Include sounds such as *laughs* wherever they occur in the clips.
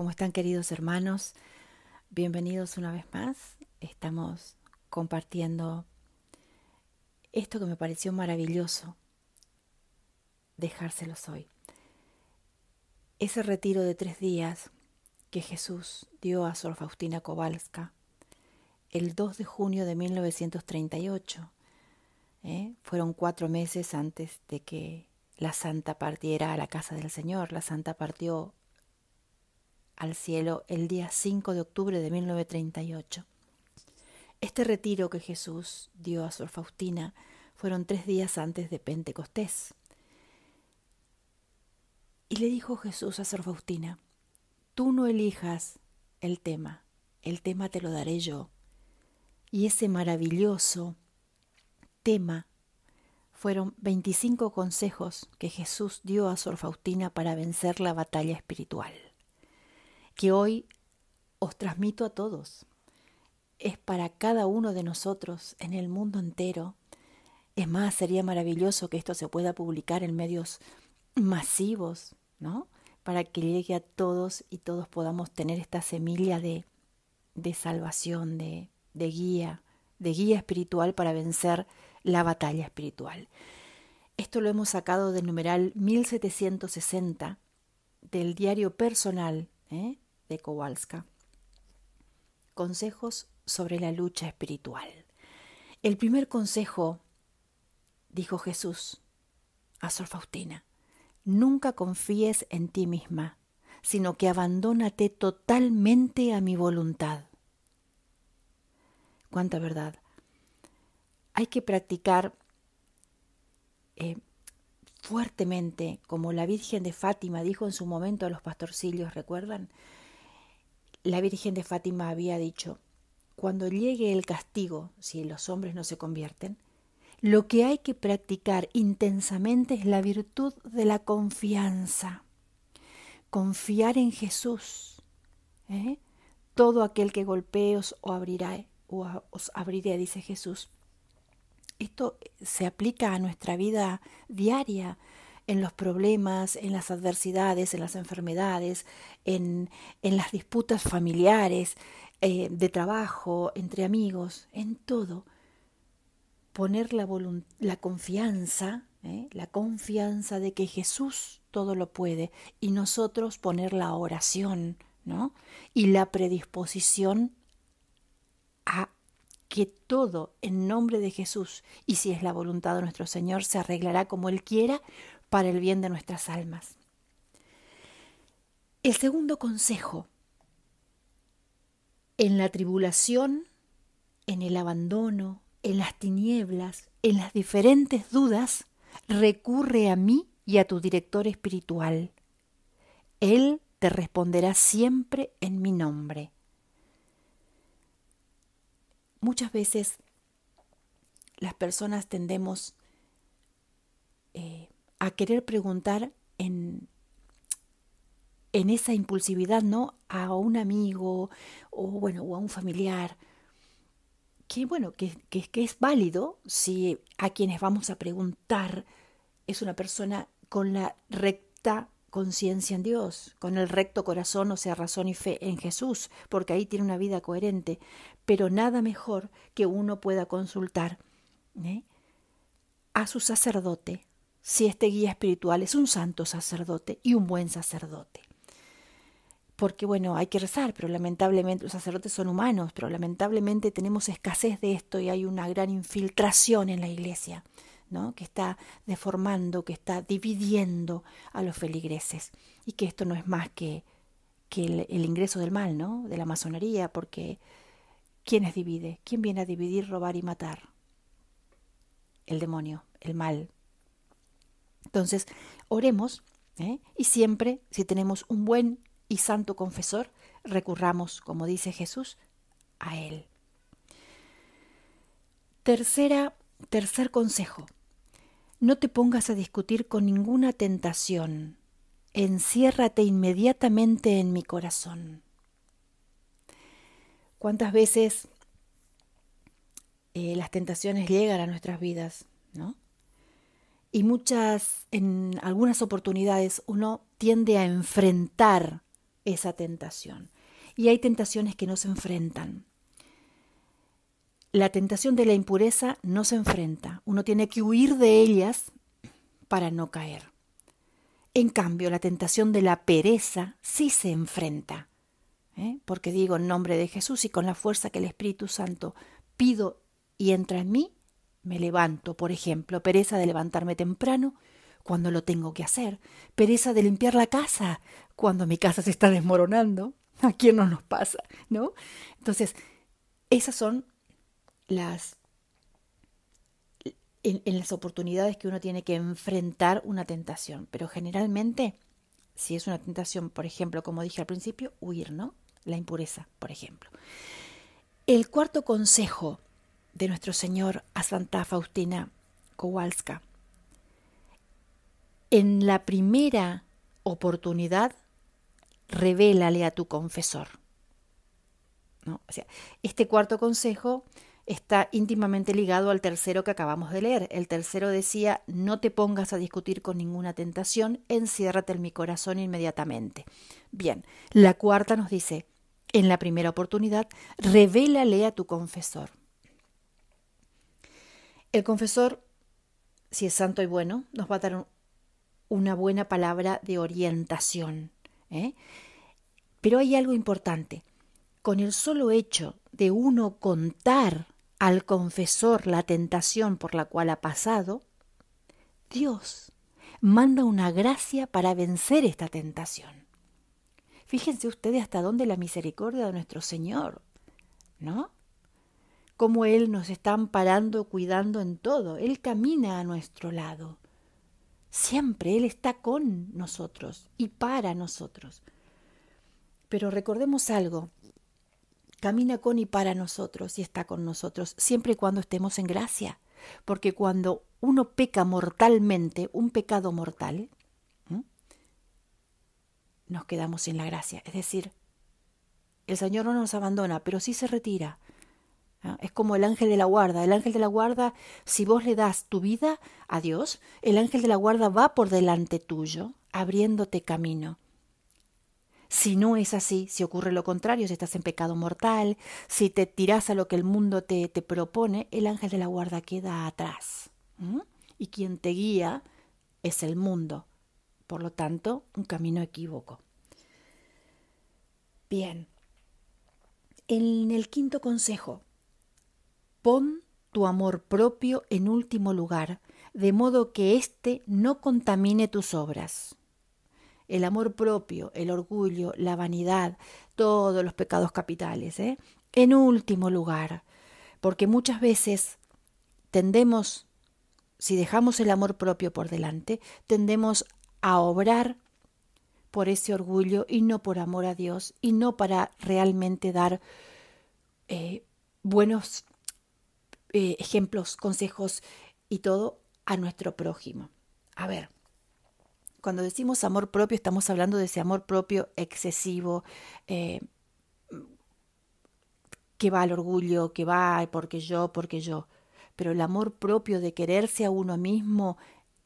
¿Cómo están queridos hermanos? Bienvenidos una vez más. Estamos compartiendo esto que me pareció maravilloso, dejárselos hoy. Ese retiro de tres días que Jesús dio a Sor Faustina Kowalska el 2 de junio de 1938. ¿eh? Fueron cuatro meses antes de que la santa partiera a la casa del Señor. La santa partió al cielo el día 5 de octubre de 1938. Este retiro que Jesús dio a Sor Faustina fueron tres días antes de Pentecostés. Y le dijo Jesús a Sor Faustina, tú no elijas el tema, el tema te lo daré yo. Y ese maravilloso tema fueron 25 consejos que Jesús dio a Sor Faustina para vencer la batalla espiritual que hoy os transmito a todos. Es para cada uno de nosotros en el mundo entero. Es más, sería maravilloso que esto se pueda publicar en medios masivos, ¿no? Para que llegue a todos y todos podamos tener esta semilla de, de salvación, de, de guía, de guía espiritual para vencer la batalla espiritual. Esto lo hemos sacado del numeral 1760 del diario personal ¿eh? de Kowalska. Consejos sobre la lucha espiritual. El primer consejo, dijo Jesús a Sor Faustina, nunca confíes en ti misma, sino que abandónate totalmente a mi voluntad. Cuánta verdad. Hay que practicar eh, fuertemente, como la Virgen de Fátima dijo en su momento a los pastorcillos, ¿recuerdan? La Virgen de Fátima había dicho, cuando llegue el castigo, si los hombres no se convierten, lo que hay que practicar intensamente es la virtud de la confianza. Confiar en Jesús. ¿eh? Todo aquel que golpeos o abrirá, o os abriré, dice Jesús. Esto se aplica a nuestra vida diaria, en los problemas, en las adversidades, en las enfermedades, en, en las disputas familiares, eh, de trabajo, entre amigos, en todo. Poner la, la confianza, ¿eh? la confianza de que Jesús todo lo puede y nosotros poner la oración ¿no? y la predisposición a que todo en nombre de Jesús, y si es la voluntad de nuestro Señor, se arreglará como Él quiera, para el bien de nuestras almas. El segundo consejo, en la tribulación, en el abandono, en las tinieblas, en las diferentes dudas, recurre a mí y a tu director espiritual. Él te responderá siempre en mi nombre. Muchas veces las personas tendemos eh, a querer preguntar en, en esa impulsividad, ¿no? A un amigo o, bueno, a un familiar. Que, bueno, que, que, es válido si a quienes vamos a preguntar es una persona con la recta conciencia en Dios, con el recto corazón, o sea, razón y fe en Jesús, porque ahí tiene una vida coherente, pero nada mejor que uno pueda consultar ¿eh? a su sacerdote, si este guía espiritual es un santo sacerdote y un buen sacerdote. Porque bueno, hay que rezar, pero lamentablemente los sacerdotes son humanos, pero lamentablemente tenemos escasez de esto y hay una gran infiltración en la iglesia, ¿no? que está deformando, que está dividiendo a los feligreses y que esto no es más que, que el, ingreso del mal, ¿no? de la masonería, porque ¿quiénes divide? ¿Quién viene a dividir, robar y matar? El demonio, el mal, entonces, oremos ¿eh? y siempre, si tenemos un buen y santo confesor, recurramos, como dice Jesús, a él. Tercera, tercer consejo. No te pongas a discutir con ninguna tentación. Enciérrate inmediatamente en mi corazón. ¿Cuántas veces eh, las tentaciones llegan a nuestras vidas, no? y muchas, en algunas oportunidades uno tiende a enfrentar esa tentación. Y hay tentaciones que no se enfrentan. La tentación de la impureza no se enfrenta. Uno tiene que huir de ellas para no caer. En cambio, la tentación de la pereza sí se enfrenta. ¿eh? Porque digo en nombre de Jesús y con la fuerza que el Espíritu Santo pido y entra en mí, me levanto, por ejemplo, pereza de levantarme temprano cuando lo tengo que hacer, pereza de limpiar la casa cuando mi casa se está desmoronando. ¿A *laughs* quién no nos pasa? ¿No? Entonces, esas son las en, las oportunidades que uno tiene que enfrentar una tentación. Pero generalmente, si es una tentación, por ejemplo, como dije al principio, huir, ¿no? La impureza, por ejemplo. El cuarto consejo de nuestro Señor a Santa Faustina Kowalska. En la primera oportunidad, revélale a tu confesor. sea, este cuarto consejo está íntimamente ligado al tercero que acabamos de leer. El tercero decía, no te pongas a discutir con ninguna tentación, enciérrate en mi corazón inmediatamente. Bien, la cuarta nos dice, en la primera oportunidad, revélale a tu confesor. El confesor, si es santo y bueno, nos va a dar una buena palabra de orientación. ¿eh? Pero hay algo importante. Con el solo hecho de uno contar al confesor la tentación por la cual ha pasado, Dios manda una gracia para vencer esta tentación. Fíjense ustedes hasta dónde la misericordia de nuestro Señor, ¿no? Como Él nos está amparando, cuidando en todo. Él camina a nuestro lado. Siempre Él está con nosotros y para nosotros. Pero recordemos algo, camina con y para nosotros y está con nosotros, siempre y cuando estemos en gracia. Porque cuando uno peca mortalmente, un pecado mortal, nos quedamos sin la gracia. Es decir, el Señor no nos abandona, pero sí se retira, ¿Ah? Es como el ángel de la guarda. El ángel de la guarda, si vos le das tu vida a Dios, el ángel de la guarda va por delante tuyo, abriéndote camino. Si no es así, si ocurre lo contrario, si estás en pecado mortal, si te tirás a lo que el mundo te, propone, el ángel de la guarda queda atrás. Y quien te guía es el mundo. Por lo tanto, un camino equívoco. Bien. En el quinto consejo, Pon tu amor propio en último lugar, de modo que éste no contamine tus obras. El amor propio, el orgullo, la vanidad, todos los pecados capitales, ¿eh? en último lugar, porque muchas veces tendemos, si dejamos el amor propio por delante, tendemos a obrar por ese orgullo y no por amor a Dios y no para realmente dar eh, buenos eh, ejemplos, consejos y todo a nuestro prójimo. A ver, cuando decimos amor propio estamos hablando de ese amor propio excesivo. Eh, que va al orgullo, que va porque yo, porque yo. Pero el amor propio de quererse a uno mismo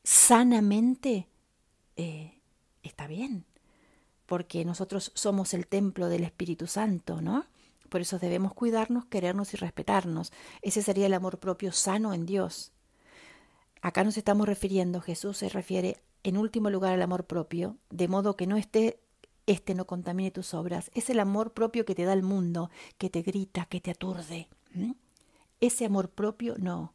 sanamente eh, está bien, porque nosotros somos el templo del Espíritu Santo, ¿no? Por eso debemos cuidarnos, querernos y respetarnos. Ese sería el amor propio sano en Dios. Acá nos estamos refiriendo, Jesús se refiere en último lugar al amor propio, de modo que no esté este no contamine tus obras. Es el amor propio que te da el mundo, que te grita, que te aturde. Ese amor propio no.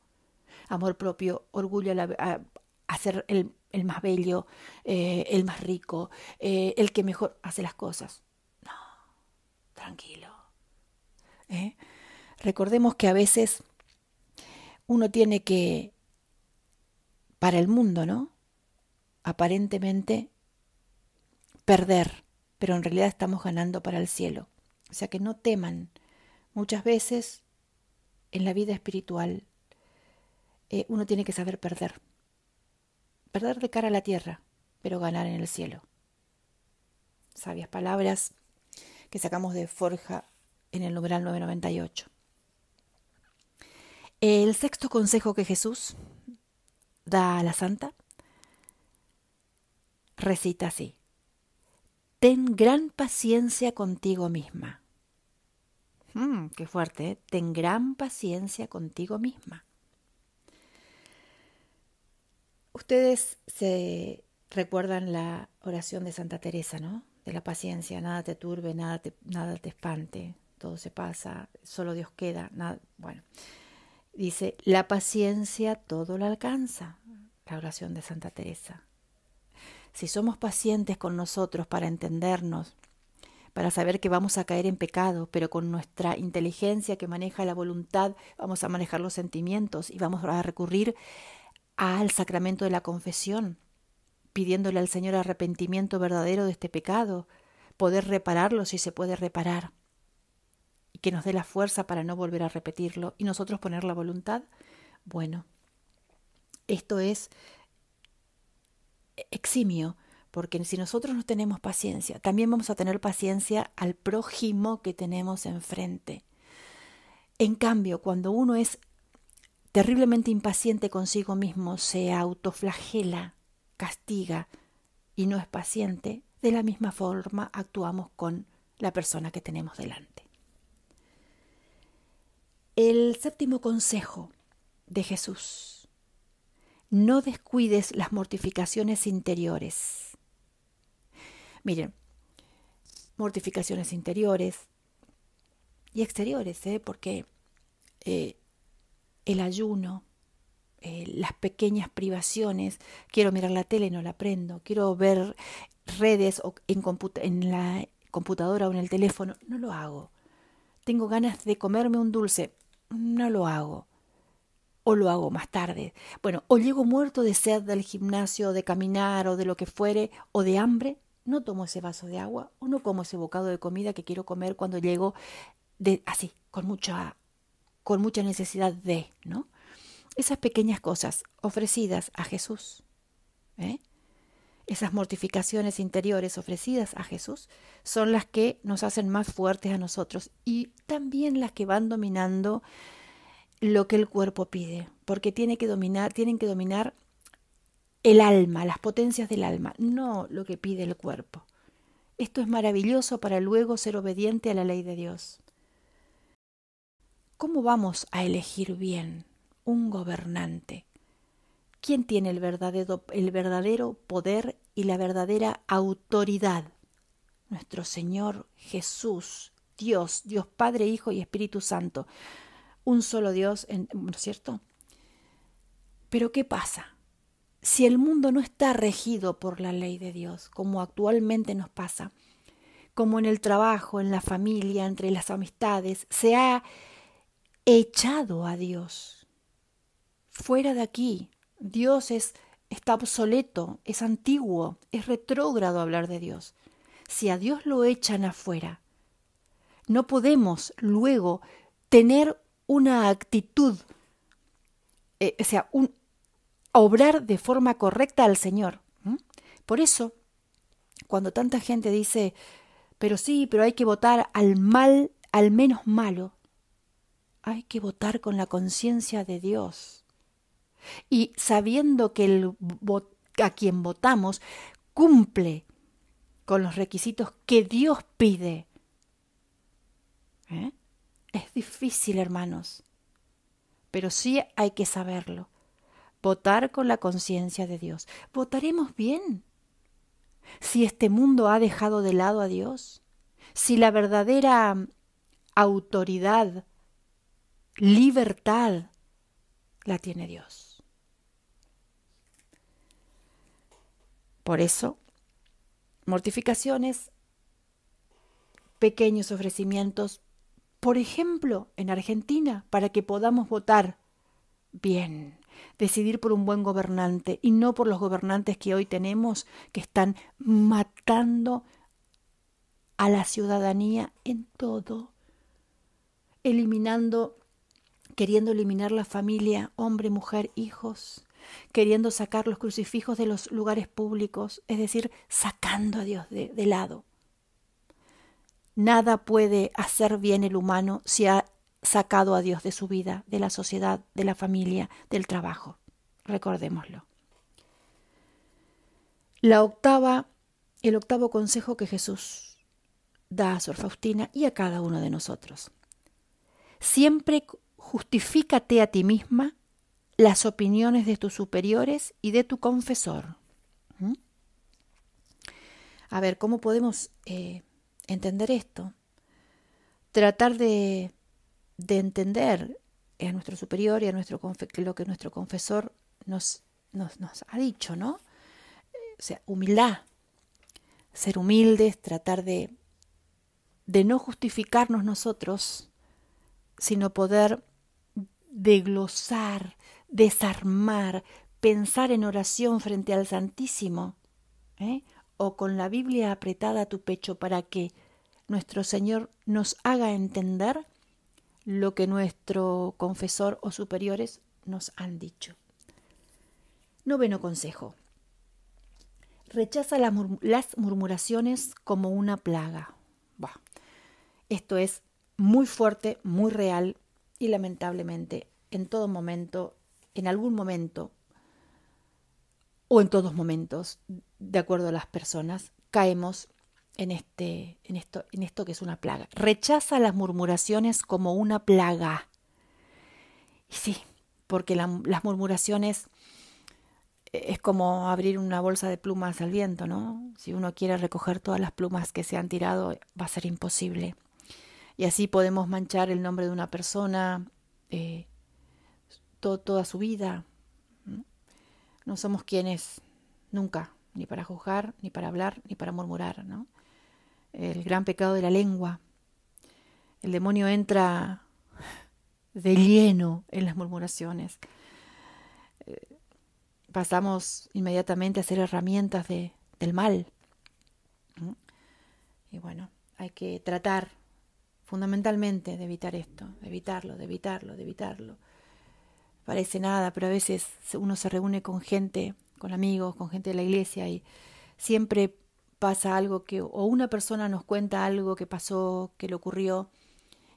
Amor propio, orgullo a, ser el, más bello, eh, el más rico, eh, el que mejor hace las cosas. No, tranquilo. ¿eh? Recordemos que a veces uno tiene que, para el mundo, ¿no? Aparentemente perder, pero en realidad estamos ganando para el cielo. O sea que no teman. Muchas veces en la vida espiritual eh, uno tiene que saber perder. Perder de cara a la tierra, pero ganar en el cielo. Sabias palabras que sacamos de Forja en el numeral 998. El sexto consejo que Jesús da a la santa recita así. Ten gran paciencia contigo misma. Hmm, qué fuerte, ¿eh? ten gran paciencia contigo misma. Ustedes se recuerdan la oración de Santa Teresa, ¿no? De la paciencia, nada te turbe, nada te espante, todo se pasa, solo Dios queda, nada, bueno. Dice, la paciencia todo lo alcanza, la oración de Santa Teresa. Si somos pacientes con nosotros para entendernos, para saber que vamos a caer en pecado, pero con nuestra inteligencia que maneja la voluntad, vamos a manejar los sentimientos y vamos a recurrir al sacramento de la confesión, pidiéndole al Señor arrepentimiento verdadero de este pecado, poder repararlo si se puede reparar que nos dé la fuerza para no volver a repetirlo y nosotros poner la voluntad, bueno, esto es eximio, porque si nosotros no tenemos paciencia, también vamos a tener paciencia al prójimo que tenemos enfrente. En cambio, cuando uno es terriblemente impaciente consigo mismo, se autoflagela, castiga y no es paciente, de la misma forma actuamos con la persona que tenemos delante. El séptimo consejo de Jesús. No descuides las mortificaciones interiores. Miren, mortificaciones interiores y exteriores, ¿eh? porque eh, el ayuno, eh, las pequeñas privaciones, quiero mirar la tele, no la prendo, quiero ver redes o en, en la computadora o en el teléfono, no lo hago. Tengo ganas de comerme un dulce, no lo hago. O lo hago más tarde. Bueno, o llego muerto de sed del gimnasio, de caminar o de lo que fuere, o de hambre, no tomo ese vaso de agua o no como ese bocado de comida que quiero comer cuando llego de así, con mucha con mucha necesidad de, ¿no? Esas pequeñas cosas ofrecidas a Jesús. ¿eh? Esas mortificaciones interiores ofrecidas a Jesús son las que nos hacen más fuertes a nosotros y también las que van dominando lo que el cuerpo pide, porque tiene que dominar, tienen que dominar el alma, las potencias del alma, no lo que pide el cuerpo. Esto es maravilloso para luego ser obediente a la ley de Dios. ¿Cómo vamos a elegir bien un gobernante? ¿Quién tiene el verdadero, el verdadero poder y la verdadera autoridad. Nuestro Señor Jesús, Dios, Dios Padre, Hijo y Espíritu Santo. Un solo Dios, ¿no es cierto? Pero ¿qué pasa? Si el mundo no está regido por la ley de Dios, como actualmente nos pasa, como en el trabajo, en la familia, entre las amistades, se ha echado a Dios. Fuera de aquí, Dios es Está obsoleto, es antiguo, es retrógrado hablar de Dios. Si a Dios lo echan afuera, no podemos luego tener una actitud, eh, o sea, un, obrar de forma correcta al Señor. Por eso, cuando tanta gente dice, pero sí, pero hay que votar al mal, al menos malo, hay que votar con la conciencia de Dios y sabiendo que el a quien votamos cumple con los requisitos que Dios pide. ¿Eh? Es difícil, hermanos, pero sí hay que saberlo. Votar con la conciencia de Dios. Votaremos bien. Si este mundo ha dejado de lado a Dios, si la verdadera autoridad, libertad, la tiene Dios. Por eso, mortificaciones, pequeños ofrecimientos, por ejemplo, en Argentina, para que podamos votar bien, decidir por un buen gobernante y no por los gobernantes que hoy tenemos que están matando a la ciudadanía en todo, eliminando, queriendo eliminar la familia, hombre, mujer, hijos, queriendo sacar los crucifijos de los lugares públicos, es decir, sacando a Dios de, lado. Nada puede hacer bien el humano si ha sacado a Dios de su vida, de la sociedad, de la familia, del trabajo. Recordémoslo. La octava, el octavo consejo que Jesús da a Sor Faustina y a cada uno de nosotros. Siempre justifícate a ti misma las opiniones de tus superiores y de tu confesor. ¿Mm? A ver, ¿cómo podemos eh, entender esto? Tratar de, entender a nuestro superior y a nuestro lo que nuestro confesor nos, nos, ha dicho, ¿no? O sea, humildad, ser humildes, tratar de, de no justificarnos nosotros, sino poder deglosar, desarmar, pensar en oración frente al Santísimo, ¿eh? o con la Biblia apretada a tu pecho para que nuestro Señor nos haga entender lo que nuestro confesor o superiores nos han dicho. Noveno consejo. Rechaza las murmuraciones como una plaga. Esto es muy fuerte, muy real y lamentablemente en todo momento en algún momento o en todos momentos, de acuerdo a las personas, caemos en, este, en, esto, en esto que es una plaga. Rechaza las murmuraciones como una plaga. Y sí, porque las murmuraciones eh, es como abrir una bolsa de plumas al viento, ¿no? Si uno quiere recoger todas las plumas que se han tirado, va a ser imposible. Y así podemos manchar el nombre de una persona, eh, toda su vida. No somos quienes nunca, ni para juzgar, ni para hablar, ni para murmurar, ¿no? El gran pecado de la lengua. El demonio entra de lleno en las murmuraciones. Eh, pasamos inmediatamente a ser herramientas del mal. Y bueno, hay que tratar fundamentalmente de evitar esto, de evitarlo, de evitarlo, de evitarlo parece nada, pero a veces uno se reúne con gente, con amigos, con gente de la iglesia y siempre pasa algo que o una persona nos cuenta algo que pasó, que le ocurrió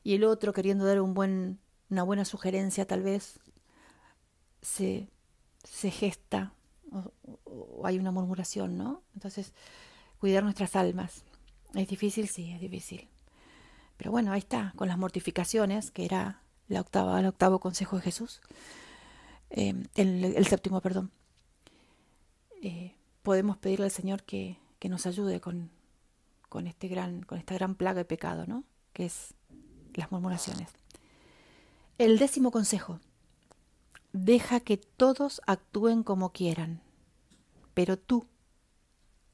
y el otro queriendo dar un buen una buena sugerencia tal vez se se gesta o, o hay una murmuración, ¿no? Entonces, cuidar nuestras almas. ¿Es difícil? Sí, es difícil. Pero bueno, ahí está, con las mortificaciones, que era octava, el octavo consejo de Jesús, em, el, séptimo, perdón. Eh, podemos pedirle al Señor que, nos ayude con, este gran, con esta gran plaga de pecado, ¿no? que es las murmuraciones. El décimo consejo, deja que todos actúen como quieran, pero tú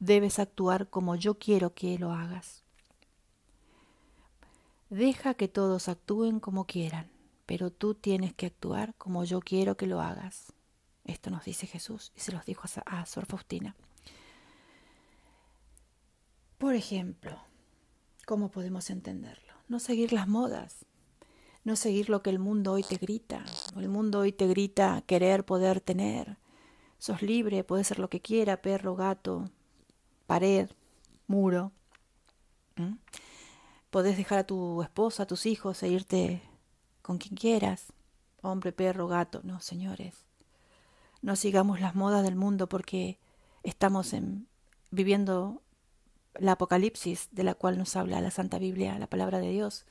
debes actuar como yo quiero que lo hagas. Deja que todos actúen como quieran, pero tú tienes que actuar como yo quiero que lo hagas. Esto nos dice Jesús y se los dijo a, Sor Faustina. Por ejemplo, ¿cómo podemos entenderlo? No seguir las modas, no seguir lo que el mundo hoy te grita. El mundo hoy te grita querer, poder, tener. Sos libre, puedes ser lo que quiera, perro, gato, pared, muro. Podés dejar a tu esposa, a tus hijos e irte con quien quieras, hombre, perro, gato. No, señores, no sigamos las modas del mundo porque estamos en, viviendo la apocalipsis de la cual nos habla la Santa Biblia, la palabra de Dios.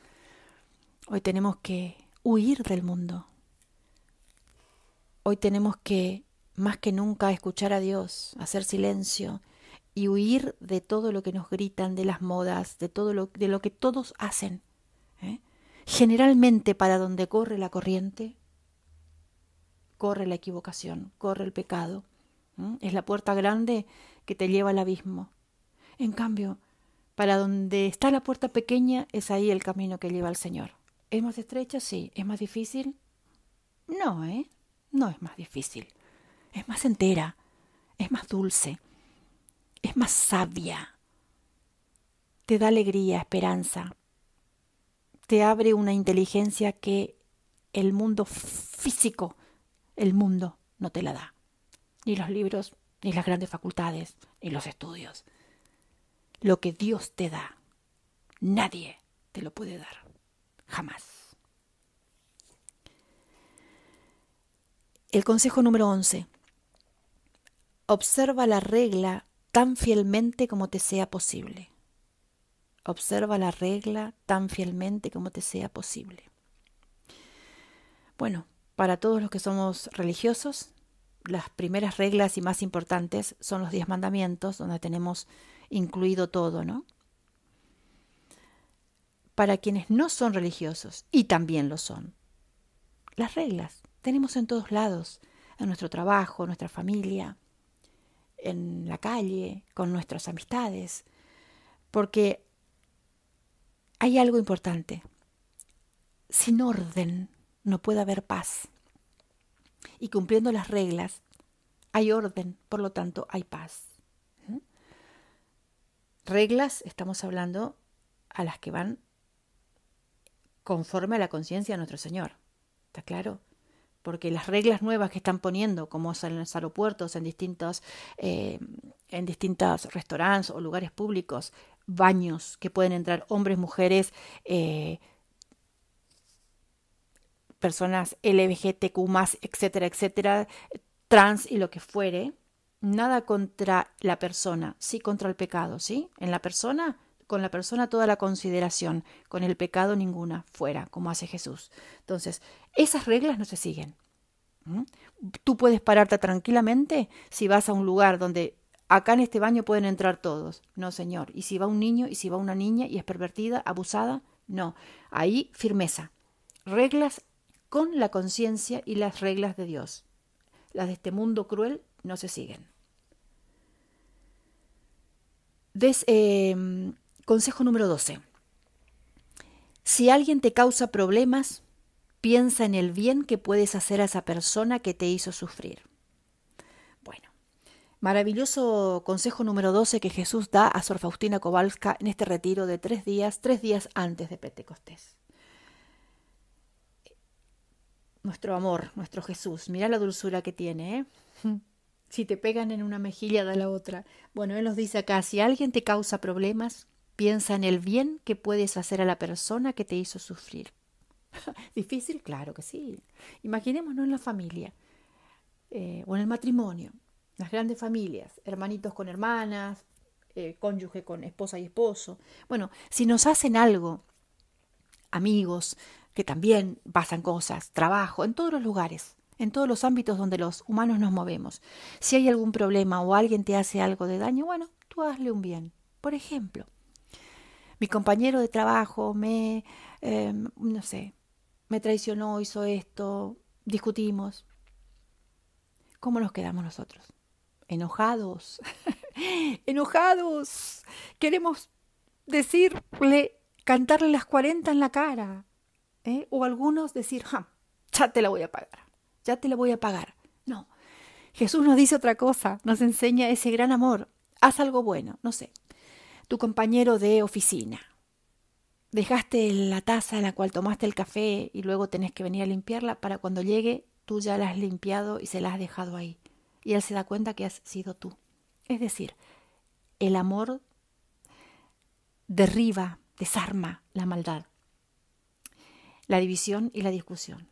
Hoy tenemos que huir del mundo. Hoy tenemos que, más que nunca, escuchar a Dios, hacer silencio y huir de todo lo que nos gritan, de las modas, de todo lo, de lo que todos hacen generalmente para donde corre la corriente, corre la equivocación, corre el pecado. Es la puerta grande que te lleva al abismo. En cambio, para donde está la puerta pequeña es ahí el camino que lleva al Señor. ¿Es más estrecha? Sí. ¿Es más difícil? No, ¿eh? No es más difícil. Es más entera, es más dulce, es más sabia. Te da alegría, esperanza, te abre una inteligencia que el mundo físico, el mundo, no te la da. Ni los libros, ni las grandes facultades, ni los estudios. Lo que Dios te da, nadie te lo puede dar. Jamás. El consejo número 11. Observa la regla tan fielmente como te sea posible. Observa la regla tan fielmente como te sea posible. Bueno, para todos los que somos religiosos, las primeras reglas y más importantes son los diez mandamientos, donde tenemos incluido todo, ¿no? Para quienes no son religiosos, y también lo son, las reglas tenemos en todos lados, en nuestro trabajo, en nuestra familia, en la calle, con nuestras amistades, porque hay algo importante. Sin orden no puede haber paz. Y cumpliendo las reglas, hay orden, por lo tanto hay paz. ¿Mm? Reglas, estamos hablando a las que van conforme a la conciencia de nuestro Señor. ¿Está claro? Porque las reglas nuevas que están poniendo, como en los aeropuertos, en distintos, eh, en distintos restaurantes o lugares públicos, baños que pueden entrar hombres, mujeres, eh, personas LGBTQ, etcétera, etcétera, trans y lo que fuere. Nada contra la persona, sí contra el pecado, ¿sí? En la persona, con la persona toda la consideración, con el pecado ninguna, fuera, como hace Jesús. Entonces, esas reglas no se siguen. ¿Mm? Tú puedes pararte tranquilamente si vas a un lugar donde acá en este baño pueden entrar todos. No, señor. Y si va un niño, y si va una niña y es pervertida, abusada, no. Ahí firmeza. Reglas con la conciencia y las reglas de Dios. Las de este mundo cruel no se siguen. Em, consejo número 12. Si alguien te causa problemas, piensa en el bien que puedes hacer a esa persona que te hizo sufrir. Maravilloso consejo número 12 que Jesús da a Sor Faustina Kowalska en este retiro de tres días, tres días antes de Pentecostés. Nuestro amor, nuestro Jesús, mira la dulzura que tiene, ¿eh? *laughs* Si te pegan en una mejilla, da la otra. Bueno, él nos dice acá, si alguien te causa problemas, piensa en el bien que puedes hacer a la persona que te hizo sufrir. *laughs* Difícil, claro que sí. Imaginémonos en la familia eh, o en el matrimonio. Las grandes familias, hermanitos con hermanas, eh, cónyuge con esposa y esposo. Bueno, si nos hacen algo, amigos, que también pasan cosas, trabajo, en todos los lugares, en todos los ámbitos donde los humanos nos movemos. Si hay algún problema o alguien te hace algo de daño, bueno, tú hazle un bien. Por ejemplo, mi compañero de trabajo me, eh, no sé, me traicionó, hizo esto, discutimos. ¿Cómo nos quedamos nosotros? enojados, *laughs* enojados. Queremos decirle, cantarle las 40 en la cara. ¿eh? O algunos decir, ya te la voy a pagar, ya te la voy a pagar. No, Jesús nos dice otra cosa, nos enseña ese gran amor. Haz algo bueno, no sé, tu compañero de oficina. Dejaste la taza en la cual tomaste el café y luego tenés que venir a limpiarla para cuando llegue tú ya la has limpiado y se la has dejado ahí y él se da cuenta que has sido tú. Es decir, el amor derriba, desarma la maldad, la división y la discusión.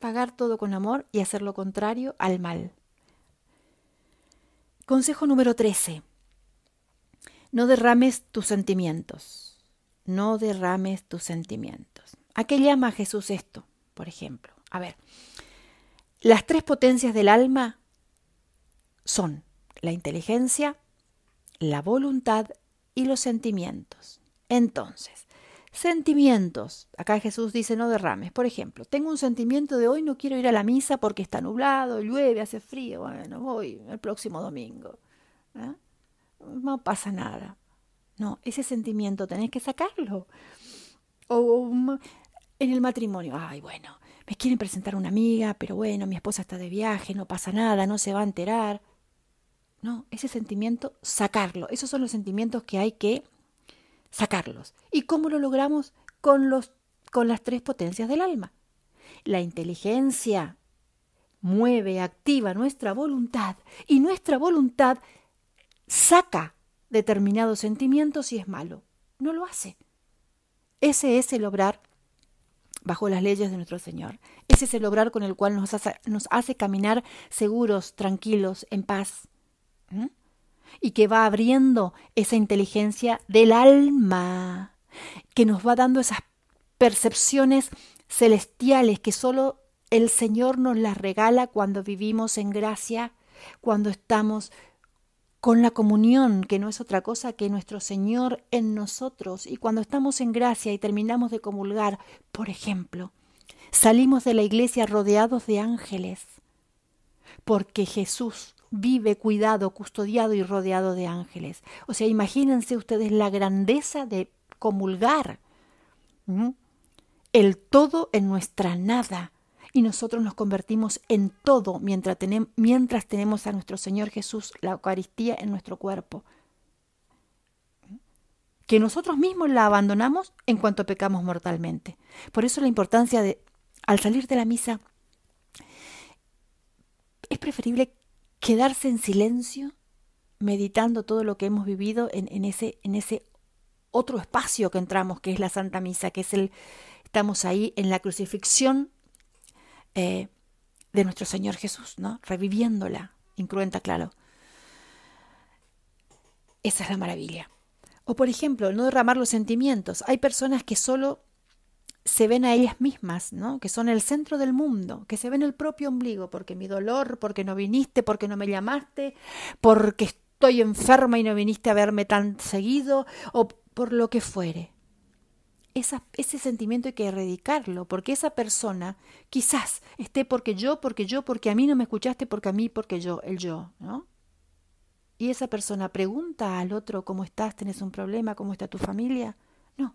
Pagar todo con amor y hacer lo contrario al mal. Consejo número 13. No derrames tus sentimientos. No derrames tus sentimientos. ¿A qué llama Jesús esto, por ejemplo? A ver, las tres potencias del alma son la inteligencia, la voluntad y los sentimientos. Entonces, sentimientos. Acá Jesús dice no derrames. Por ejemplo, tengo un sentimiento de hoy no quiero ir a la misa porque está nublado, llueve, hace frío. Bueno, voy el próximo domingo. ¿Ah? No pasa nada. No, ese sentimiento tenés que sacarlo. O en el matrimonio, ay, bueno, me quieren presentar una amiga, pero bueno, mi esposa está de viaje, no pasa nada, no se va a enterar. No, ese sentimiento, sacarlo. Esos son los sentimientos que hay que sacarlos. ¿Y cómo lo logramos? Con, los, con las tres potencias del alma. La inteligencia mueve, activa nuestra voluntad y nuestra voluntad saca determinados sentimientos si es malo. No lo hace. Ese es el obrar bajo las leyes de nuestro Señor. Ese es el obrar con el cual nos hace, caminar seguros, tranquilos, en paz. Y que va abriendo esa inteligencia del alma, que nos va dando esas percepciones celestiales que solo el Señor nos las regala cuando vivimos en gracia, cuando estamos con la comunión, que no es otra cosa que nuestro Señor en nosotros. Y cuando estamos en gracia y terminamos de comulgar, por ejemplo, salimos de la iglesia rodeados de ángeles, porque Jesús vive cuidado, custodiado y rodeado de ángeles. O sea, imagínense ustedes la grandeza de comulgar. El todo en nuestra nada, y nosotros nos convertimos en todo mientras, tenemos, mientras tenemos a nuestro Señor Jesús, la Eucaristía en nuestro cuerpo. Que nosotros mismos la abandonamos en cuanto pecamos mortalmente. Por eso la importancia de, al salir de la misa, es preferible quedarse en silencio, meditando todo lo que hemos vivido en, en ese, en ese otro espacio que entramos, que es la Santa Misa, que es el, estamos ahí en la crucifixión eh, de nuestro Señor Jesús, ¿no? Reviviéndola, incruenta, claro. Esa es la maravilla. O por ejemplo, no derramar los sentimientos. Hay personas que solo se ven a ellas mismas, ¿no? Que son el centro del mundo, que se ven el propio ombligo, porque mi dolor, porque no viniste, porque no me llamaste, porque estoy enferma y no viniste a verme tan seguido, o por lo que fuere ese sentimiento hay que erradicarlo, porque esa persona quizás esté porque yo, porque yo, porque a mí no me escuchaste, porque a mí, porque yo, el yo, ¿no? Y esa persona pregunta al otro cómo estás, tenés un problema, cómo está tu familia. No.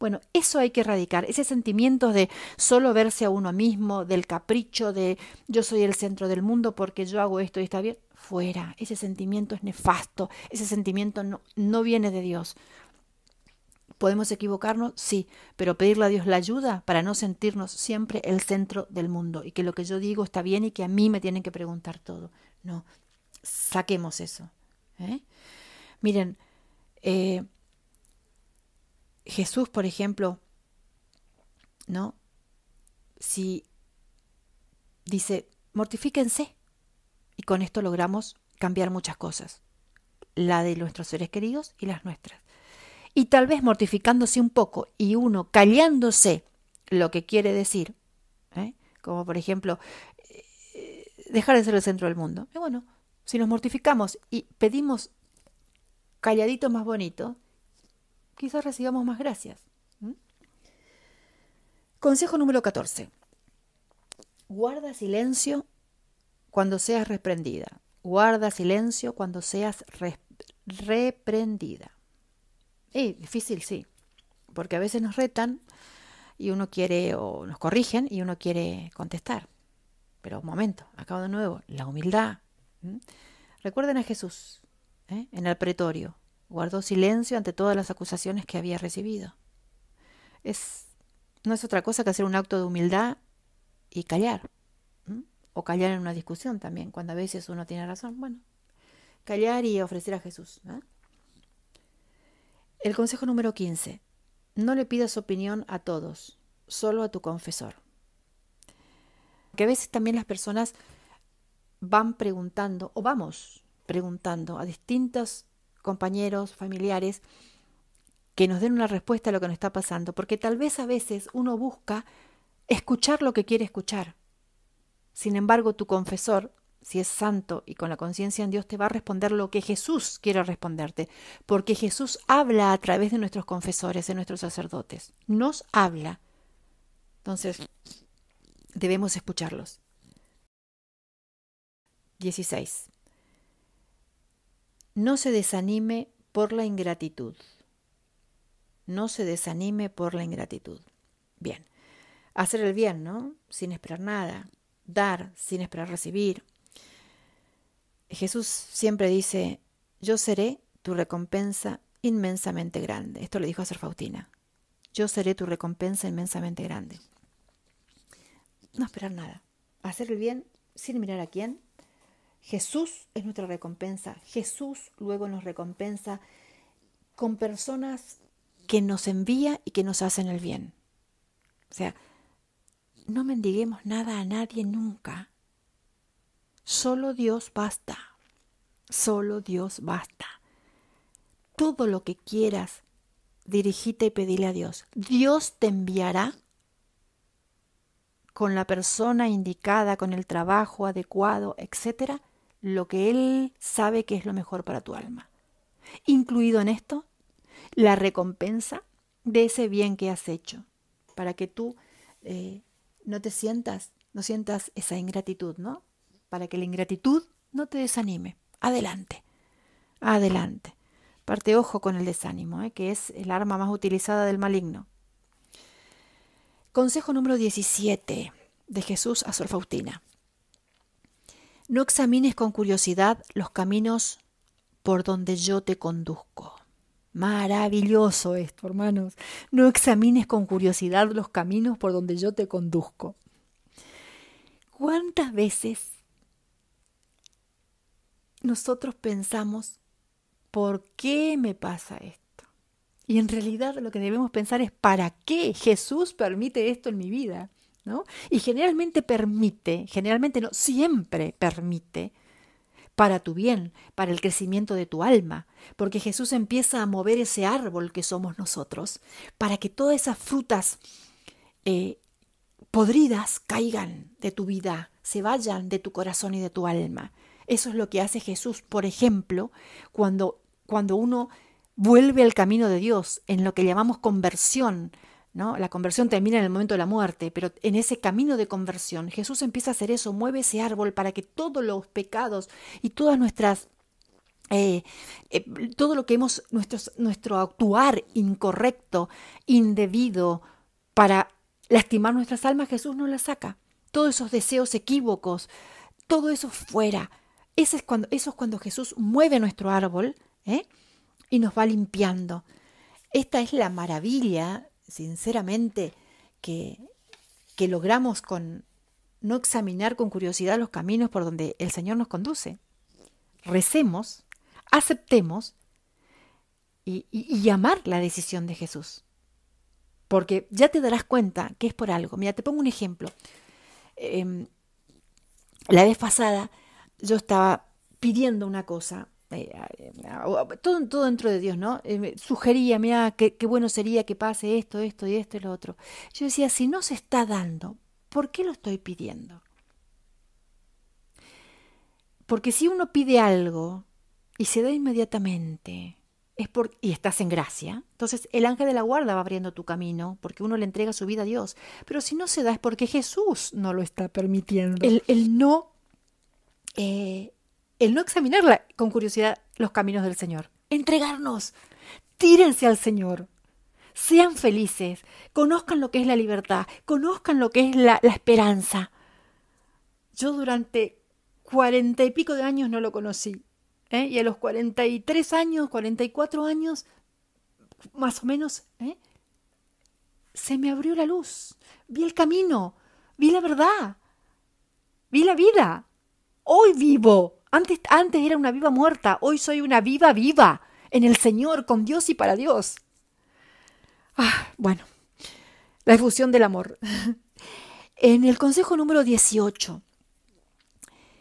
Bueno, eso hay que erradicar, ese sentimiento de solo verse a uno mismo, del capricho de yo soy el centro del mundo porque yo hago esto y está bien, fuera. Ese sentimiento es nefasto, ese sentimiento no, no viene de Dios. ¿Podemos equivocarnos? Sí, pero pedirle a Dios la ayuda para no sentirnos siempre el centro del mundo y que lo que yo digo está bien y que a mí me tienen que preguntar todo. No, saquemos eso. ¿eh? Miren, eh, Jesús, por ejemplo, ¿no? Si dice, mortifíquense. Y con esto logramos cambiar muchas cosas, la de nuestros seres queridos y las nuestras y tal vez mortificándose un poco y uno callándose lo que quiere decir, ¿eh? como por ejemplo, eh, dejar de ser el centro del mundo. Y bueno, si nos mortificamos y pedimos calladito más bonito, quizás recibamos más gracias. Consejo número 14. Guarda silencio cuando seas reprendida. Guarda silencio cuando seas reprendida. Sí, difícil, sí, porque a veces nos retan y uno quiere, o nos corrigen y uno quiere contestar. Pero un momento, acabo de nuevo, la humildad. Recuerden a Jesús ¿eh? en el pretorio, guardó silencio ante todas las acusaciones que había recibido. Es, no es otra cosa que hacer un acto de humildad y callar. O callar en una discusión también, cuando a veces uno tiene razón. Bueno, callar y ofrecer a Jesús. El consejo número 15. No le pidas opinión a todos, solo a tu confesor. Que a veces también las personas van preguntando, o vamos preguntando a distintos compañeros, familiares, que nos den una respuesta a lo que nos está pasando, porque tal vez a veces uno busca escuchar lo que quiere escuchar. Sin embargo, tu confesor si es santo y con la conciencia en Dios, te va a responder lo que Jesús quiere responderte, porque Jesús habla a través de nuestros confesores, de nuestros sacerdotes, nos habla. Entonces, debemos escucharlos. 16. No se desanime por la ingratitud. No se desanime por la ingratitud. Bien, hacer el bien, ¿no? Sin esperar nada, dar sin esperar recibir, Jesús siempre dice, yo seré tu recompensa inmensamente grande. Esto le dijo a ser Faustina. Yo seré tu recompensa inmensamente grande. No esperar nada. Hacer el bien sin mirar a quién. Jesús es nuestra recompensa. Jesús luego nos recompensa con personas que nos envía y que nos hacen el bien. O sea, no mendiguemos nada a nadie nunca. Solo Dios basta. Solo Dios basta. Todo lo que quieras, dirigite y pedile a Dios. Dios te enviará con la persona indicada, con el trabajo adecuado, etcétera, lo que Él sabe que es lo mejor para tu alma. Incluido en esto, la recompensa de ese bien que has hecho, para que tú eh, no te sientas, no sientas esa ingratitud, ¿no? para que la ingratitud no te desanime. Adelante, adelante. Parte ojo con el desánimo, ¿eh? que es el arma más utilizada del maligno. Consejo número 17 de Jesús a Sor Faustina. No examines con curiosidad los caminos por donde yo te conduzco. Maravilloso esto, hermanos. No examines con curiosidad los caminos por donde yo te conduzco. ¿Cuántas veces nosotros pensamos, ¿por qué me pasa esto? Y en realidad lo que debemos pensar es, ¿para qué Jesús permite esto en mi vida? ¿No? Y generalmente permite, generalmente no, siempre permite para tu bien, para el crecimiento de tu alma, porque Jesús empieza a mover ese árbol que somos nosotros, para que todas esas frutas eh, podridas caigan de tu vida, se vayan de tu corazón y de tu alma. Eso es lo que hace Jesús, por ejemplo, cuando, cuando uno vuelve al camino de Dios, en lo que llamamos conversión, ¿No? La conversión termina en el momento de la muerte, pero en ese camino de conversión Jesús empieza a hacer eso, mueve ese árbol para que todos los pecados y todas nuestras... Eh, eh, todo lo que hemos, nuestro actuar incorrecto, indebido, para lastimar nuestras almas, Jesús no las saca. Todos esos deseos equívocos, todo eso fuera. Eso es cuando, eso cuando Jesús mueve nuestro árbol ¿eh? y nos va limpiando. Esta es la maravilla, sinceramente, que, logramos con no examinar con curiosidad los caminos por donde el Señor nos conduce. Recemos, aceptemos y, amar la decisión de Jesús. Porque ya te darás cuenta que es por algo. Mira, te pongo un ejemplo. Em, la vez pasada yo estaba pidiendo una cosa, eh, eh, todo, dentro de Dios, ¿no? Eh, sugería, mira, qué, bueno sería que pase esto, esto y esto y lo otro. Yo decía, si no se está dando, ¿por qué lo estoy pidiendo? Porque si uno pide algo y se da inmediatamente, es por, y estás en gracia, entonces el ángel de la guarda va abriendo tu camino, porque uno le entrega su vida a Dios. Pero si no se da es porque Jesús no lo está permitiendo. El, el no eh, el no examinar con curiosidad los caminos del Señor. Entregarnos, tírense al Señor, sean felices, conozcan lo que es la libertad, conozcan lo que es la, esperanza. Yo durante cuarenta y pico de años no lo conocí. ¿eh? Y a los cuarenta y tres años, cuarenta y cuatro años, más o menos, ¿eh? se me abrió la luz. Vi el camino, vi la verdad, vi la vida. Hoy vivo. Antes, antes era una viva muerta, hoy soy una viva viva, en el Señor, con Dios y para Dios. Ah, bueno, la efusión del amor. *laughs* En el consejo número 18,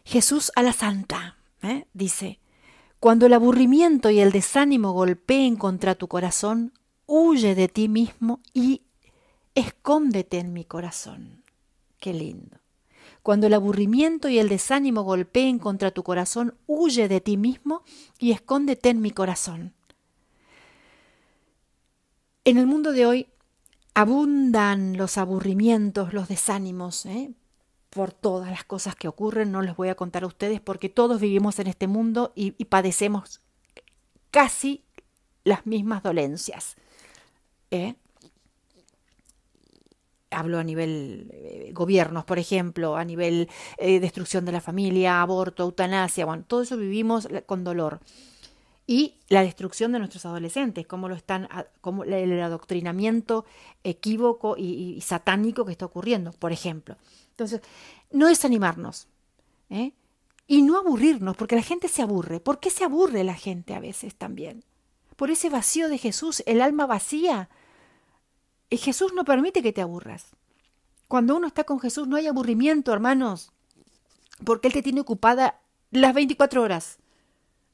Jesús a la Santa ¿eh? dice, cuando el aburrimiento y el desánimo golpeen contra tu corazón, huye de ti mismo y escóndete en mi corazón. Qué lindo. Cuando el aburrimiento y el desánimo golpeen contra tu corazón, huye de ti mismo y escóndete en mi corazón. En el mundo de hoy abundan los aburrimientos, los desánimos, ¿eh? por todas las cosas que ocurren, no les voy a contar a ustedes porque todos vivimos en este mundo y, y padecemos casi las mismas dolencias. ¿eh? hablo a nivel eh, gobiernos, por ejemplo, a nivel de eh, destrucción de la familia, aborto, eutanasia, bueno, todo eso vivimos con dolor. Y la destrucción de nuestros adolescentes, como lo están, cómo el adoctrinamiento equívoco y, satánico que está ocurriendo, por ejemplo. Entonces, no desanimarnos. ¿eh? Y no aburrirnos, porque la gente se aburre. ¿Por qué se aburre la gente a veces también? Por ese vacío de Jesús, el alma vacía Jesús no permite que te aburras. Cuando uno está con Jesús no hay aburrimiento, hermanos, porque Él te tiene ocupada las 24 horas.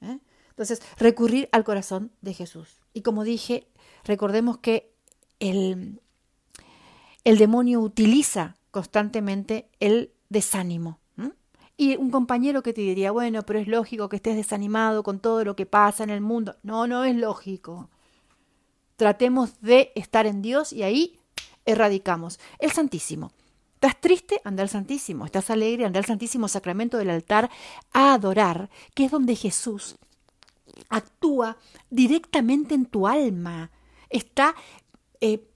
¿eh? Entonces, recurrir al corazón de Jesús. Y como dije, recordemos que el, el demonio utiliza constantemente el desánimo. Y un compañero que te diría, bueno, pero es lógico que estés desanimado con todo lo que pasa en el mundo. No, no es lógico. Tratemos de estar en Dios y ahí erradicamos. El Santísimo. ¿Estás triste? Anda al Santísimo. ¿Estás alegre? Anda al Santísimo Sacramento del altar a adorar, que es donde Jesús actúa directamente en tu alma. Está eh,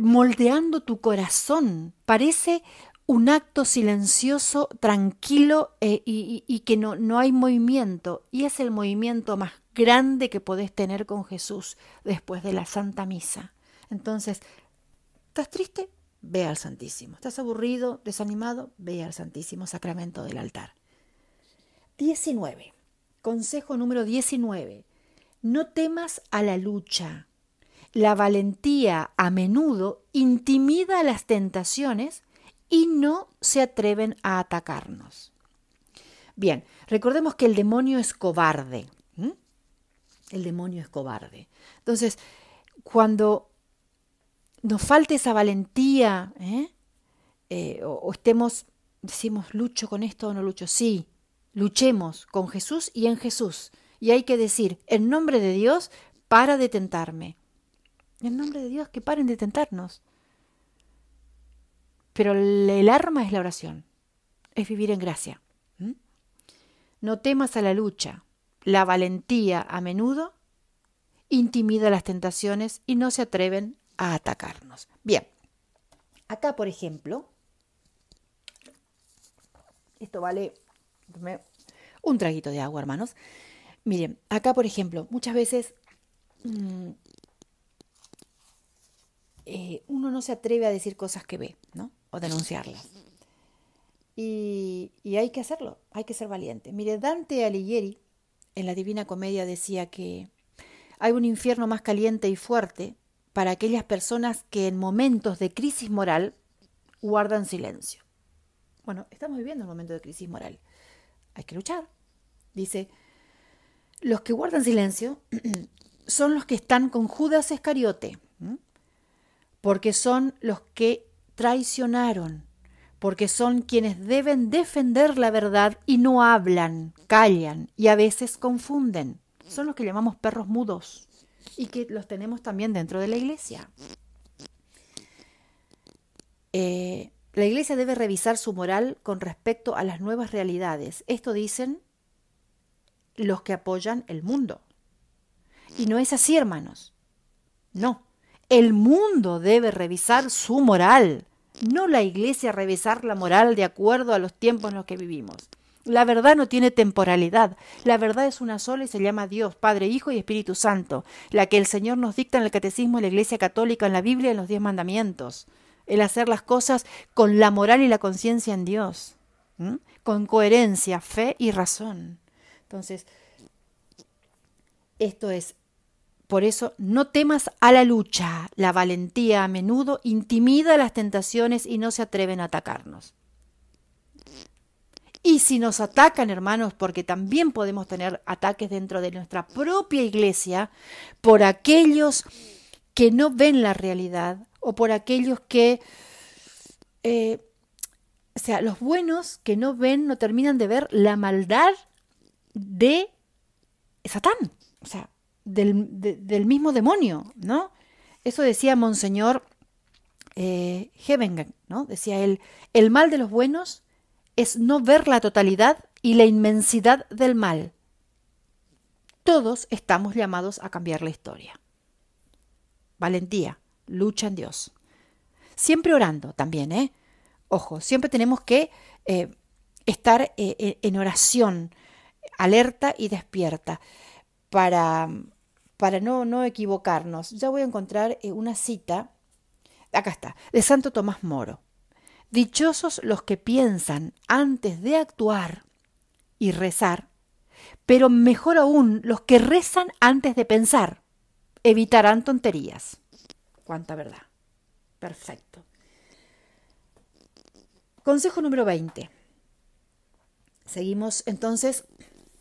moldeando tu corazón. Parece un acto silencioso, tranquilo eh, y, que no, no hay movimiento. Y es el movimiento más grande que podés tener con Jesús después de la Santa Misa. Entonces, ¿estás triste? Ve al Santísimo. ¿Estás aburrido, desanimado? Ve al Santísimo Sacramento del altar. 19. Consejo número 19. No temas a la lucha. La valentía a menudo intimida las tentaciones y no se atreven a atacarnos. Bien, recordemos que el demonio es cobarde. El demonio es cobarde. Entonces, cuando nos falte esa valentía ¿eh? Eh, o, estemos, decimos, lucho con esto o no lucho, sí, luchemos con Jesús y en Jesús. Y hay que decir, en nombre de Dios, para de tentarme. En nombre de Dios, que paren de tentarnos. Pero el arma es la oración, es vivir en gracia. No temas a la lucha. La valentía a menudo intimida las tentaciones y no se atreven a atacarnos. Bien, acá por ejemplo, esto vale un traguito de agua, hermanos. Miren, acá por ejemplo, muchas veces mm, eh, uno no se atreve a decir cosas que ve, ¿no? denunciarlas. Y, y, hay que hacerlo, hay que ser valiente. Mire, Dante Alighieri en la Divina Comedia decía que hay un infierno más caliente y fuerte para aquellas personas que en momentos de crisis moral guardan silencio. Bueno, estamos viviendo un momento de crisis moral. Hay que luchar. Dice, los que guardan silencio *clears throat* son los que están con Judas Escariote, porque son los que traicionaron, porque son quienes deben defender la verdad y no hablan, callan y a veces confunden. Son los que llamamos perros mudos y que los tenemos también dentro de la iglesia. Eh, la iglesia debe revisar su moral con respecto a las nuevas realidades. Esto dicen los que apoyan el mundo. Y no es así, hermanos. No. El mundo debe revisar su moral, no la iglesia revisar la moral de acuerdo a los tiempos en los que vivimos. La verdad no tiene temporalidad. La verdad es una sola y se llama Dios, Padre, Hijo y Espíritu Santo, la que el Señor nos dicta en el Catecismo, en la Iglesia Católica, en la Biblia, en los diez mandamientos. El hacer las cosas con la moral y la conciencia en Dios, con coherencia, fe y razón. Entonces, esto es por eso, no temas a la lucha. La valentía a menudo intimida las tentaciones y no se atreven a atacarnos. Y si nos atacan, hermanos, porque también podemos tener ataques dentro de nuestra propia iglesia por aquellos que no ven la realidad o por aquellos que... Eh, o sea, los buenos que no ven, no terminan de ver la maldad de Satán. O sea, del, mismo demonio, ¿no? Eso decía Monseñor eh, ¿no? Decía él, el mal de los buenos es no ver la totalidad y la inmensidad del mal. Todos estamos llamados a cambiar la historia. Valentía, lucha en Dios. Siempre orando también, ¿eh? Ojo, siempre tenemos que eh, estar eh, en oración, alerta y despierta, para para no, no equivocarnos, ya voy a encontrar eh, una cita, acá está, de Santo Tomás Moro. Dichosos los que piensan antes de actuar y rezar, pero mejor aún los que rezan antes de pensar. Evitarán tonterías. Cuánta verdad. Perfecto. Consejo número 20. Seguimos entonces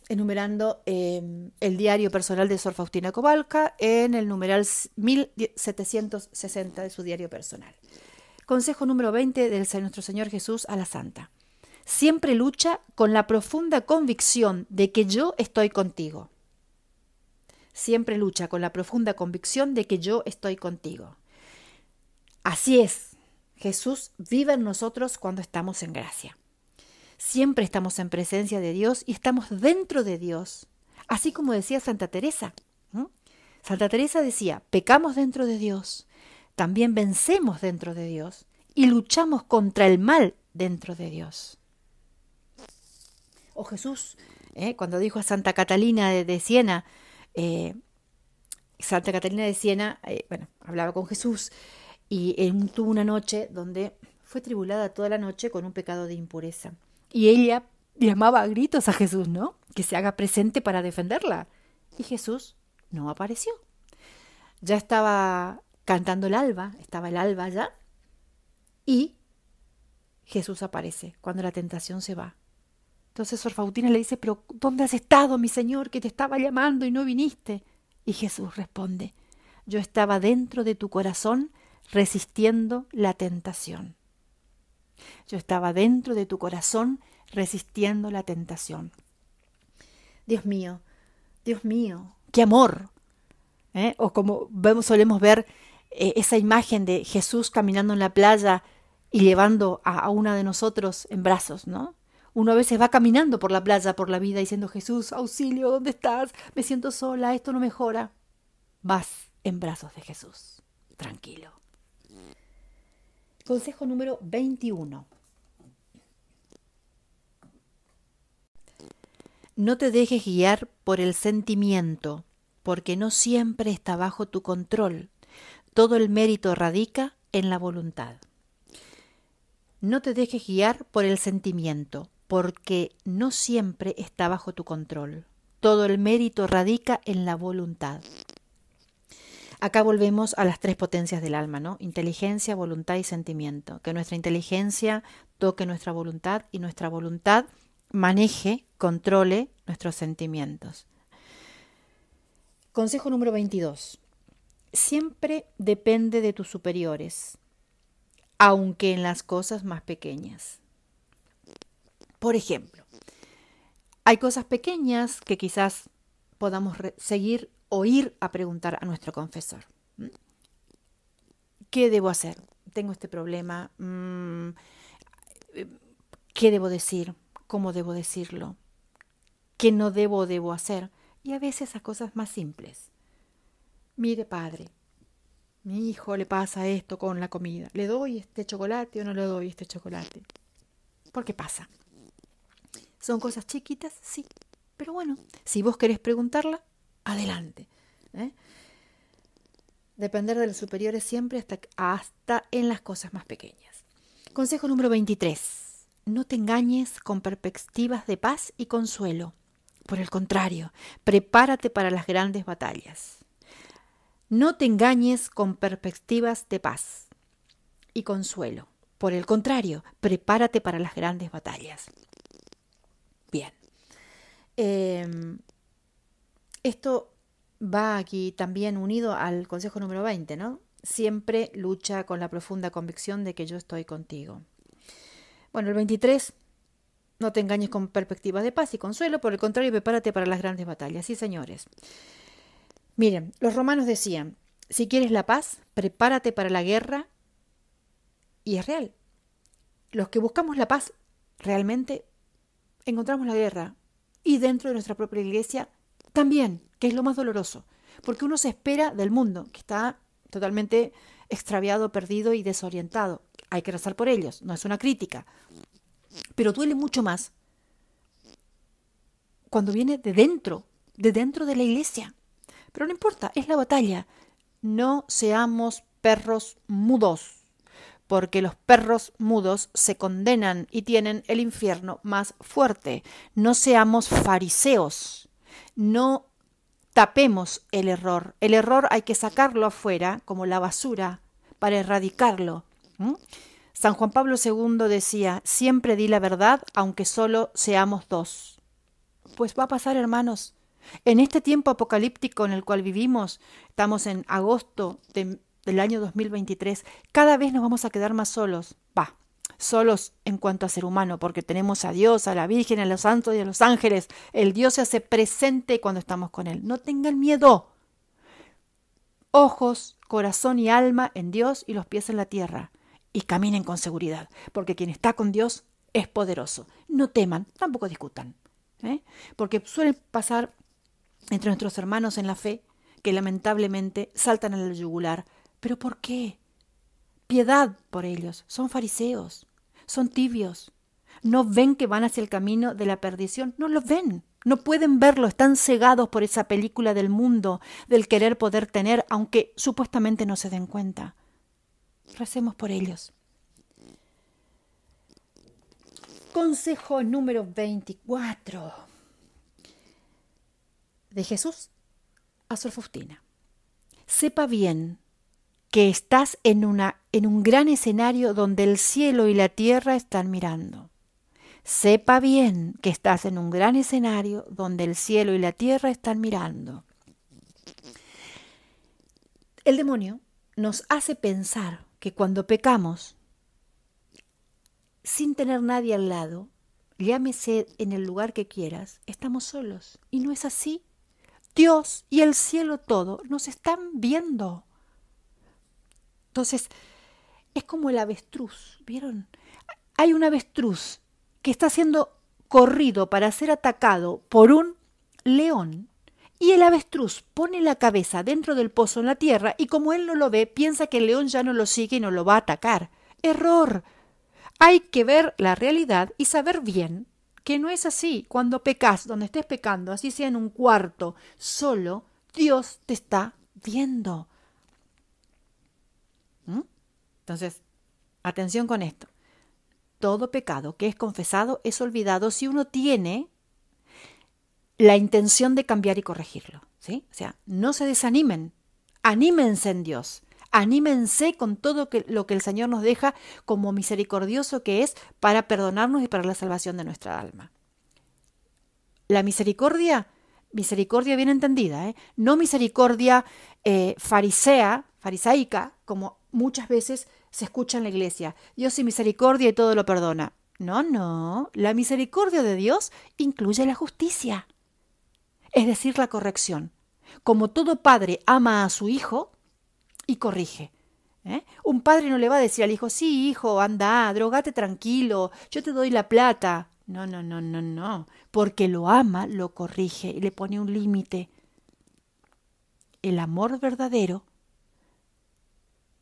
enumerando em, el diario personal de Sor Faustina Cobalca en el numeral 1760 de su diario personal. Consejo número 20 de nuestro Señor Jesús a la Santa. Siempre lucha con la profunda convicción de que yo estoy contigo. Siempre lucha con la profunda convicción de que yo estoy contigo. Así es, Jesús vive en nosotros cuando estamos en gracia. Siempre estamos en presencia de Dios y estamos dentro de Dios, así como decía Santa Teresa. Santa Teresa decía, pecamos dentro de Dios, también vencemos dentro de Dios y luchamos contra el mal dentro de Dios. O Jesús, ¿eh? cuando dijo a Santa Catalina de, Siena, eh, Santa Catalina de Siena, eh, bueno, hablaba con Jesús y tuvo una noche donde fue tribulada toda la noche con un pecado de impureza. Y ella llamaba a gritos a Jesús, ¿no? Que se haga presente para defenderla. Y Jesús no apareció. Ya estaba cantando el alba, estaba el alba ya, y Jesús aparece cuando la tentación se va. Entonces Sor Fautina le dice, pero ¿dónde has estado, mi Señor, que te estaba llamando y no viniste? Y Jesús responde, yo estaba dentro de tu corazón resistiendo la tentación. Yo estaba dentro de tu corazón resistiendo la tentación. Dios mío, Dios mío, qué amor. ¿eh? O como solemos ver eh, esa imagen de Jesús caminando en la playa y llevando a, a una de nosotros en brazos, ¿no? Uno a veces va caminando por la playa, por la vida, diciendo, Jesús, auxilio, ¿dónde estás? Me siento sola, esto no mejora. Vas en brazos de Jesús, tranquilo. Consejo número 21. No te dejes guiar por el sentimiento, porque no siempre está bajo tu control. Todo el mérito radica en la voluntad. No te dejes guiar por el sentimiento, porque no siempre está bajo tu control. Todo el mérito radica en la voluntad. Acá volvemos a las tres potencias del alma, ¿no? Inteligencia, voluntad y sentimiento. Que nuestra inteligencia toque nuestra voluntad y nuestra voluntad maneje, controle nuestros sentimientos. Consejo número 22. Siempre depende de tus superiores, aunque en las cosas más pequeñas. Por ejemplo, hay cosas pequeñas que quizás podamos seguir o ir a preguntar a nuestro confesor. ¿Mm? ¿Qué debo hacer? Tengo este problema. Mm, ¿Qué debo decir? ¿Cómo debo decirlo? ¿Qué no debo o debo hacer? Y a veces a cosas más simples. Mire, padre, mi hijo le pasa esto con la comida. ¿Le doy este chocolate o no le doy este chocolate? ¿Por qué pasa. ¿Son cosas chiquitas? Sí. Pero bueno, si vos querés preguntarla, adelante. ¿Eh? Depender de los superiores siempre hasta, hasta en las cosas más pequeñas. Consejo número 23. No te engañes con perspectivas de paz y consuelo. Por el contrario, prepárate para las grandes batallas. No te engañes con perspectivas de paz y consuelo. Por el contrario, prepárate para las grandes batallas. Bien. Em, esto va aquí también unido al consejo número 20, ¿no? Siempre lucha con la profunda convicción de que yo estoy contigo. Bueno, el 23, no te engañes con perspectivas de paz y consuelo, por el contrario, prepárate para las grandes batallas. Sí, señores. Miren, los romanos decían, si quieres la paz, prepárate para la guerra. Y es real. Los que buscamos la paz, realmente encontramos la guerra. Y dentro de nuestra propia iglesia también, que es lo más doloroso, porque uno se espera del mundo, que está totalmente extraviado, perdido y desorientado. Hay que rezar por ellos, no es una crítica. Pero duele mucho más cuando viene de dentro, de dentro de la iglesia. Pero no importa, es la batalla. No seamos perros mudos, porque los perros mudos se condenan y tienen el infierno más fuerte. No seamos fariseos no tapemos el error. El error hay que sacarlo afuera, como la basura, para erradicarlo. San Juan Pablo II decía, siempre di la verdad, aunque solo seamos dos. Pues va a pasar, hermanos. En este tiempo apocalíptico en el cual vivimos, estamos en agosto del año 2023, cada vez nos vamos a quedar más solos solos en cuanto a ser humano, porque tenemos a Dios, a la Virgen, a los santos y a los ángeles. El Dios se hace presente cuando estamos con Él. No tengan miedo. Ojos, corazón y alma en Dios y los pies en la tierra. Y caminen con seguridad, porque quien está con Dios es poderoso. No teman, tampoco discutan, ¿eh? porque suele pasar entre nuestros hermanos en la fe que lamentablemente saltan al yugular. ¿Pero por qué? piedad por ellos. Son fariseos, son tibios. No ven que van hacia el camino de la perdición, no lo ven. No pueden verlo, están cegados por esa película del mundo, del querer poder tener, aunque supuestamente no se den cuenta. Recemos por ellos. Consejo número 24 de Jesús a Sor Sepa bien que estás en, una, en un gran escenario donde el cielo y la tierra están mirando. Sepa bien que estás en un gran escenario donde el cielo y la tierra están mirando. El demonio nos hace pensar que cuando pecamos, sin tener nadie al lado, llámese en el lugar que quieras, estamos solos. Y no es así. Dios y el cielo todo nos están viendo entonces, es como el avestruz, ¿vieron? Hay un avestruz que está siendo corrido para ser atacado por un león. Y el avestruz pone la cabeza dentro del pozo en la tierra y como él no lo ve, piensa que el león ya no lo sigue y no lo va a atacar. Error. Hay que ver la realidad y saber bien que no es así. Cuando pecas, donde estés pecando, así sea en un cuarto, solo, Dios te está viendo. ¿Mm? Entonces, atención con esto. Todo pecado que es confesado es olvidado si uno tiene la intención de cambiar y corregirlo. ¿sí? O sea, no se desanimen, anímense en Dios, anímense con todo que, lo que el Señor nos deja como misericordioso que es para perdonarnos y para la salvación de nuestra alma. La misericordia, misericordia bien entendida, ¿eh? no misericordia eh, farisea, farisaica, como muchas veces se escucha en la iglesia. Dios y misericordia y todo lo perdona. No, no, la misericordia de Dios incluye la justicia, es decir, la corrección. Como todo padre ama a su hijo y corrige. ¿Eh? Un padre no le va a decir al hijo, sí, hijo, anda, drogate tranquilo, yo te doy la plata. No, no, no, no, no. Porque lo ama, lo corrige y le pone un límite. El amor verdadero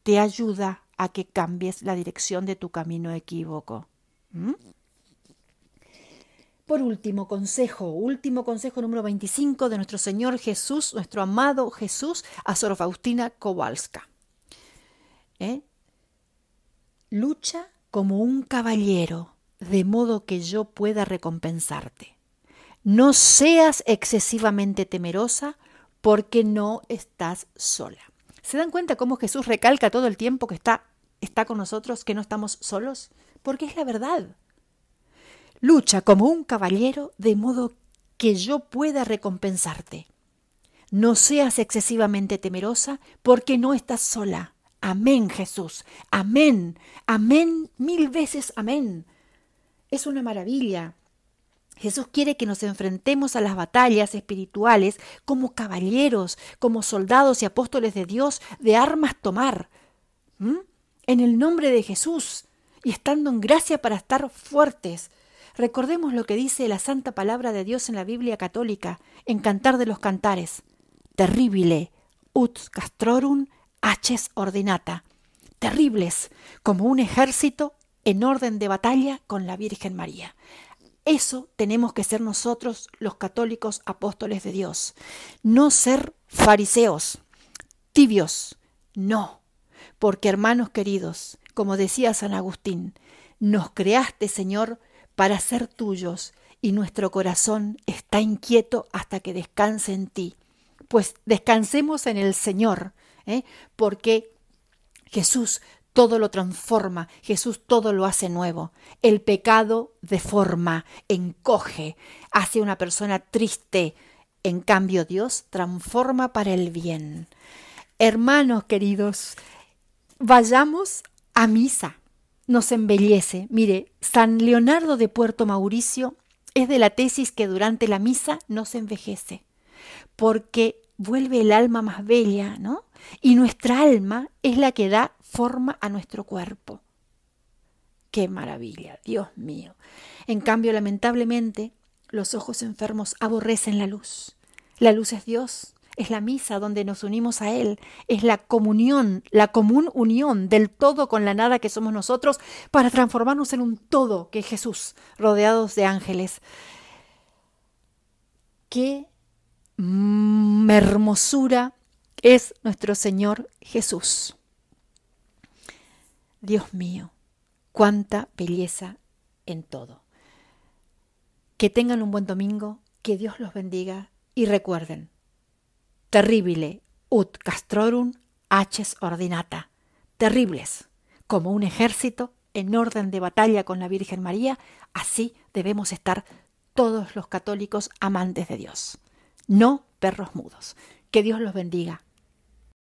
te ayuda a que cambies la dirección de tu camino equívoco. ¿Mm? Por último, consejo, último consejo número 25 de nuestro Señor Jesús, nuestro amado Jesús, a Sor Faustina Kowalska. ¿Eh? Lucha como un caballero, de modo que yo pueda recompensarte. No seas excesivamente temerosa, porque no estás sola. ¿Se dan cuenta cómo Jesús recalca todo el tiempo que está, está con nosotros, que no estamos solos? Porque es la verdad. Lucha como un caballero de modo que yo pueda recompensarte. No seas excesivamente temerosa porque no estás sola. Amén, Jesús. Amén. Amén. Mil veces amén. Es una maravilla Jesús quiere que nos enfrentemos a las batallas espirituales como caballeros, como soldados y apóstoles de Dios, de armas tomar. En el nombre de Jesús y estando en gracia para estar fuertes. Recordemos lo que dice la santa palabra de Dios en la Biblia católica, en Cantar de los Cantares. Terrible ut castrorum haces ordinata. Terribles, como un ejército en orden de batalla con la Virgen María. Eso tenemos que ser nosotros los católicos apóstoles de Dios. No ser fariseos, tibios, no. Porque hermanos queridos, como decía San Agustín, nos creaste, Señor, para ser tuyos, y nuestro corazón está inquieto hasta que descanse en ti. Pues descansemos en el Señor, ¿eh? porque Jesús todo lo transforma, Jesús todo lo hace nuevo. El pecado deforma, encoge, hace una persona triste. En cambio, Dios transforma para el bien. Hermanos queridos, vayamos a misa. Nos embellece. Mire, San Leonardo de Puerto Mauricio es de la tesis que durante la misa no se envejece, porque vuelve el alma más bella, ¿no? Y nuestra alma es la que da forma a nuestro cuerpo. Qué maravilla, Dios mío. En cambio, lamentablemente, los ojos enfermos aborrecen la luz. La luz es Dios, es la misa donde nos unimos a Él, es la comunión, la común unión del todo con la nada que somos nosotros para transformarnos en un todo que es Jesús, rodeados de ángeles. Qué hermosura es nuestro Señor Jesús. Dios mío, cuánta belleza en todo. Que tengan un buen domingo, que Dios los bendiga y recuerden, terrible ut castrorum haces ordinata, terribles, como un ejército en orden de batalla con la Virgen María, así debemos estar todos los católicos amantes de Dios, no perros mudos. Que Dios los bendiga.